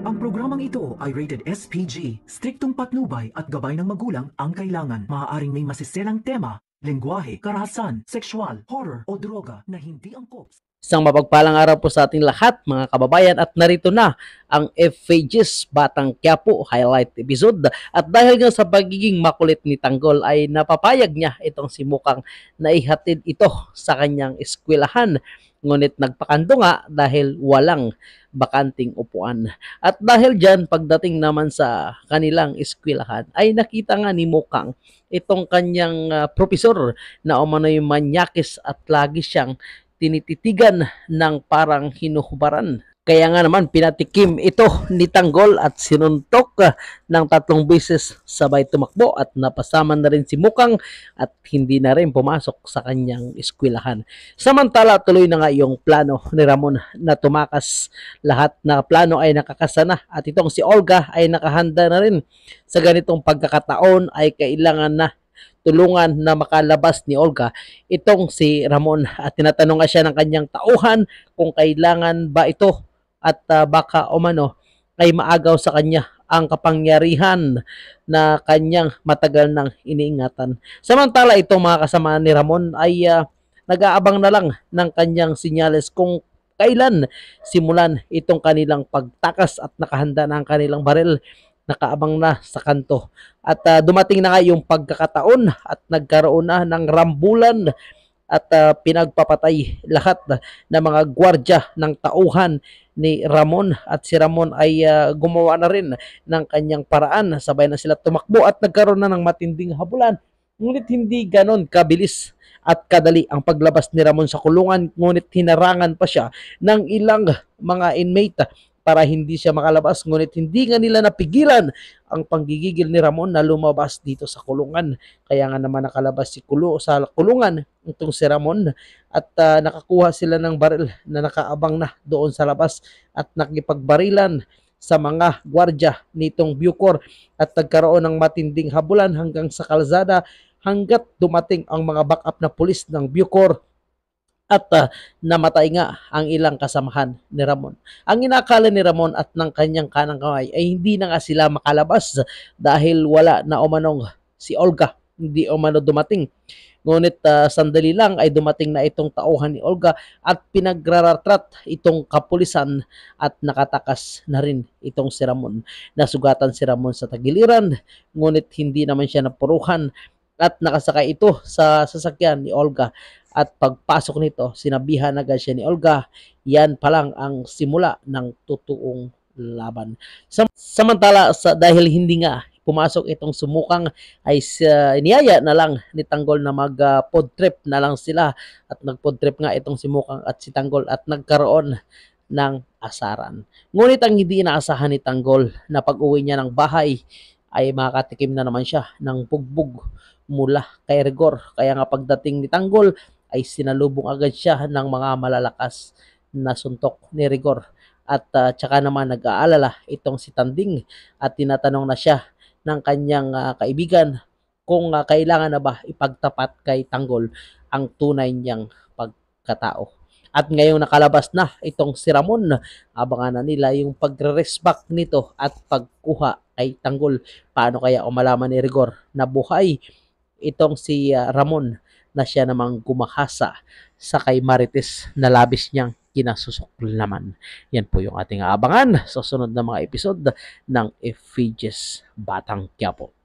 Ang programang ito ay rated SPG, striktong patnubay at gabay ng magulang ang kailangan. Maaaring may masiselang tema, lengguwahe, karahasan, sexual, horror o droga na hindi angkop. Isang mapagpalang araw po sa ating lahat mga kababayan at narito na ang FAGES Batang Quiapo Highlight Episode. At dahil nga sa pagiging makulit ni Tanggol ay napapayag niya itong si Mukang naihatid ito sa kanyang eskwelahan ngunit nagpakando nga dahil walang bakanting upuan. At dahil dyan, pagdating naman sa kanilang eskwelahan, ay nakita nga ni Mukang itong kanyang uh, ah, profesor na umano'y manyakis at lagi siyang tinititigan ng parang hinuhubaran kaya nga naman pinatikim ito ni Tanggol at sinuntok ah, ng tatlong beses sabay tumakbo at napasama na rin si Mukang at hindi na rin pumasok sa kanyang eskwelahan. Samantala tuloy na nga yung plano ni Ramon na tumakas. Lahat na plano ay nakakasana at itong si Olga ay nakahanda na rin. Sa ganitong pagkakataon ay kailangan na tulungan na makalabas ni Olga itong si Ramon at tinatanong nga siya ng kanyang tauhan kung kailangan ba ito at uh, baka umano ay maagaw sa kanya ang kapangyarihan na kanyang matagal nang iniingatan. Samantala itong mga kasama ni Ramon ay uh, nag-aabang na lang ng kanyang sinyales kung kailan simulan itong kanilang pagtakas at nakahanda na ang kanilang baril nakaabang na sa kanto. At uh, dumating na nga yung pagkakataon at nagkaroon na ng rambulan at uh, pinagpapatay lahat uh, ng mga gwardya ng tauhan ni Ramon at si Ramon ay uh, gumawa na rin ng kanyang paraan sabay na sila tumakbo at nagkaroon na ng matinding habulan ngunit hindi ganon kabilis at kadali ang paglabas ni Ramon sa kulungan ngunit hinarangan pa siya ng ilang mga inmate para hindi siya makalabas ngunit hindi nga nila napigilan ang panggigigil ni Ramon na lumabas dito sa kulungan. Kaya nga naman nakalabas si Kulo sa kulungan itong si Ramon at uh, nakakuha sila ng baril na nakaabang na doon sa labas at nakipagbarilan sa mga gwardya nitong Bucor at nagkaroon ng matinding habulan hanggang sa kalzada hanggat dumating ang mga backup na pulis ng Bucor at uh, namatay nga ang ilang kasamahan ni Ramon. Ang inakala ni Ramon at ng kanyang kanang kamay ay hindi na nga sila makalabas dahil wala na umanong si Olga, hindi umano dumating. Ngunit uh, sandali lang ay dumating na itong tauhan ni Olga at pinagraratrat itong kapulisan at nakatakas na rin itong si Ramon. Nasugatan si Ramon sa tagiliran ngunit hindi naman siya napuruhan at nakasakay ito sa sasakyan ni Olga at pagpasok nito, sinabihan agad siya ni Olga, yan pa lang ang simula ng totoong laban. Sam- samantala, sa, dahil hindi nga pumasok itong sumukang ay uh, iniyaya na lang ni Tanggol na mag uh, pod trip na lang sila at nag pod trip nga itong sumukang at si Tanggol at nagkaroon ng asaran. Ngunit ang hindi inaasahan ni Tanggol na pag-uwi niya ng bahay ay makatikim na naman siya ng bugbog mula kay Rigor. Kaya nga pagdating ni Tanggol ay sinalubong agad siya ng mga malalakas na suntok ni Rigor. At uh, tsaka naman nag-aalala itong si Tanding at tinatanong na siya ng kanyang uh, kaibigan kung uh, kailangan na ba ipagtapat kay Tanggol ang tunay niyang pagkatao. At ngayong nakalabas na itong si Ramon, abangan na nila yung pagre-respect nito at pagkuha kay Tanggol. Paano kaya umalaman ni Rigor na buhay itong si uh, Ramon na siya namang gumahasa sa kay Marites na labis niyang kinasusukl naman. Yan po yung ating aabangan sa sunod na mga episode ng Effigies Batang Quiapo.